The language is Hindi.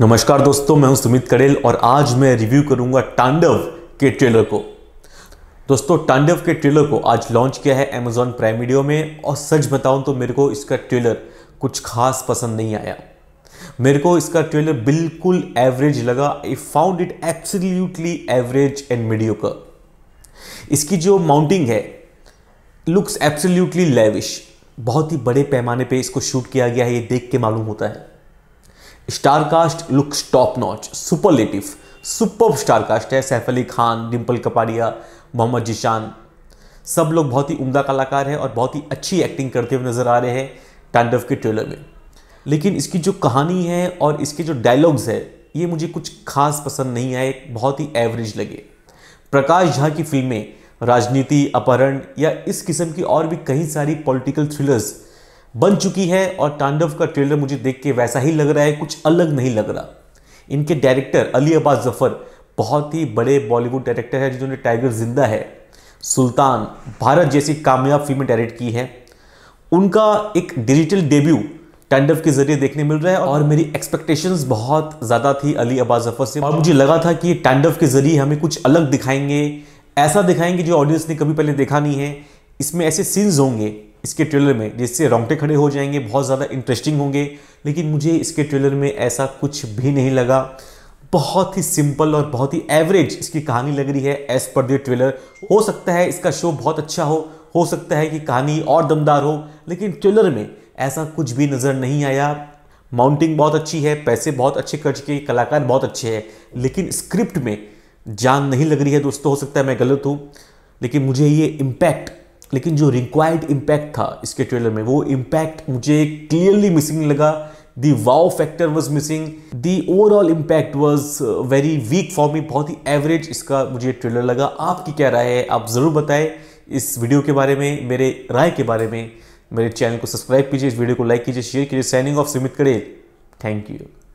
नमस्कार दोस्तों मैं हूं सुमित करेल और आज मैं रिव्यू करूंगा टांडव के ट्रेलर को दोस्तों टांडव के ट्रेलर को आज लॉन्च किया है अमेजॉन प्राइम वीडियो में और सच बताऊं तो मेरे को इसका ट्रेलर कुछ खास पसंद नहीं आया मेरे को इसका ट्रेलर बिल्कुल एवरेज लगा I found it absolutely average and mediocre इसकी जो माउंटिंग है लुक्स एब्सोल्यूटली लेविश बहुत ही बड़े पैमाने पे इसको शूट किया गया है ये देख के मालूम होता है starcast looks top notch superlative super starcast है सैफ अली खान डिम्पल कपाड़िया मोहम्मद जिशान सब लोग बहुत ही उम्दा कलाकार हैं और बहुत ही अच्छी एक्टिंग करते हुए नज़र आ रहे हैं टैंडव के ट्रेलर में लेकिन इसकी जो कहानी है और इसके जो डायलॉग्स है ये मुझे कुछ खास पसंद नहीं आए बहुत ही एवरेज लगे प्रकाश झा की फिल्में राजनीति अपहरण या इस किस्म की और भी कई सारी पॉलिटिकल थ्रिलर्स बन चुकी है और तांडव का ट्रेलर मुझे देख के वैसा ही लग रहा है कुछ अलग नहीं लग रहा इनके डायरेक्टर अली अब्बास जफ़र बहुत ही बड़े बॉलीवुड डायरेक्टर हैं जिन्होंने टाइगर जिंदा है सुल्तान भारत जैसी कामयाब फिल्में डायरेक्ट की हैं उनका एक डिजिटल डेब्यू टैंडव के जरिए देखने मिल रहा है और मेरी एक्सपेक्टेशंस बहुत ज़्यादा थी अली अब्बास जफ़र से और मुझे लगा था कि टैंडव के जरिए हमें कुछ अलग दिखाएंगे ऐसा दिखाएंगे जो ऑडियंस ने कभी पहले देखा नहीं है इसमें ऐसे सीन्स होंगे इसके ट्रेलर में जिससे रोंगटे खड़े हो जाएंगे बहुत ज़्यादा इंटरेस्टिंग होंगे लेकिन मुझे इसके ट्रेलर में ऐसा कुछ भी नहीं लगा बहुत ही सिंपल और बहुत ही एवरेज इसकी कहानी लग रही है एज पर द ट्रेलर हो सकता है इसका शो बहुत अच्छा हो हो सकता है कि कहानी और दमदार हो लेकिन ट्रेलर में ऐसा कुछ भी नज़र नहीं आया माउंटिंग बहुत अच्छी है पैसे बहुत अच्छे खर्च के कलाकार बहुत अच्छे हैं लेकिन स्क्रिप्ट में जान नहीं लग रही है दोस्तों हो सकता है मैं गलत हूँ लेकिन मुझे ये इम्पैक्ट लेकिन जो रिक्वायर्ड इम्पैक्ट था इसके ट्रेलर में वो इम्पैक्ट मुझे क्लियरली मिसिंग लगा the wow factor was missing the overall impact was very weak for me बहुत ही एवरेज इसका मुझे ट्रेलर लगा आपकी क्या राय है आप ज़रूर बताएं इस वीडियो के बारे में मेरे राय के बारे में मेरे चैनल को सब्सक्राइब कीजिए इस वीडियो को लाइक कीजिए शेयर कीजिए साइनिंग ऑफ सीमित करे थैंक यू